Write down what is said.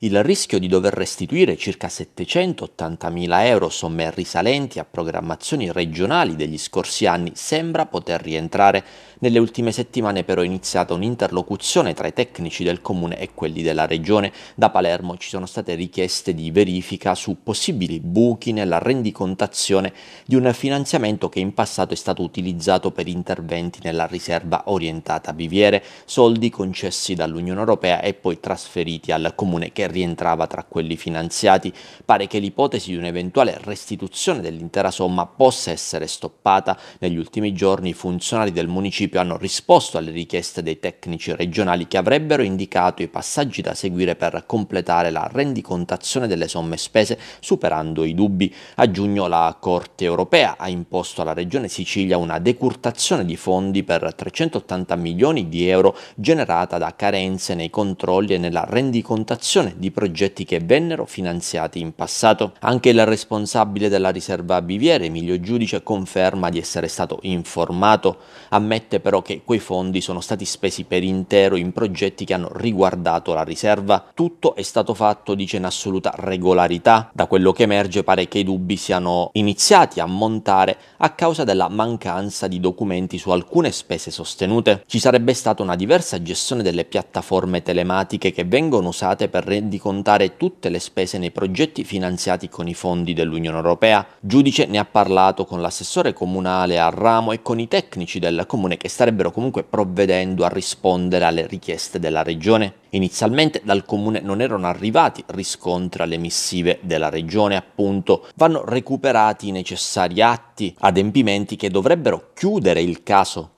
Il rischio di dover restituire circa 780.000 euro somme risalenti a programmazioni regionali degli scorsi anni sembra poter rientrare. Nelle ultime settimane però è iniziata un'interlocuzione tra i tecnici del comune e quelli della regione. Da Palermo ci sono state richieste di verifica su possibili buchi nella rendicontazione di un finanziamento che in passato è stato utilizzato per interventi nella riserva orientata a Viviere, soldi concessi dall'Unione Europea e poi trasferiti al comune che rientrava tra quelli finanziati. Pare che l'ipotesi di un'eventuale restituzione dell'intera somma possa essere stoppata. Negli ultimi giorni i funzionari del municipio hanno risposto alle richieste dei tecnici regionali che avrebbero indicato i passaggi da seguire per completare la rendicontazione delle somme spese, superando i dubbi. A giugno la Corte europea ha imposto alla Regione Sicilia una decurtazione di fondi per 380 milioni di euro generata da carenze nei controlli e nella rendicontazione di progetti che vennero finanziati in passato. Anche il responsabile della riserva Biviere, Emilio Giudice, conferma di essere stato informato, ammette però che quei fondi sono stati spesi per intero in progetti che hanno riguardato la riserva. Tutto è stato fatto, dice, in assoluta regolarità. Da quello che emerge pare che i dubbi siano iniziati a montare a causa della mancanza di documenti su alcune spese sostenute. Ci sarebbe stata una diversa gestione delle piattaforme telematiche che vengono usate per rendere di contare tutte le spese nei progetti finanziati con i fondi dell'Unione Europea. Giudice ne ha parlato con l'assessore comunale a ramo e con i tecnici del comune che starebbero comunque provvedendo a rispondere alle richieste della regione. Inizialmente dal comune non erano arrivati riscontri alle missive della regione, appunto. Vanno recuperati i necessari atti, adempimenti che dovrebbero chiudere il caso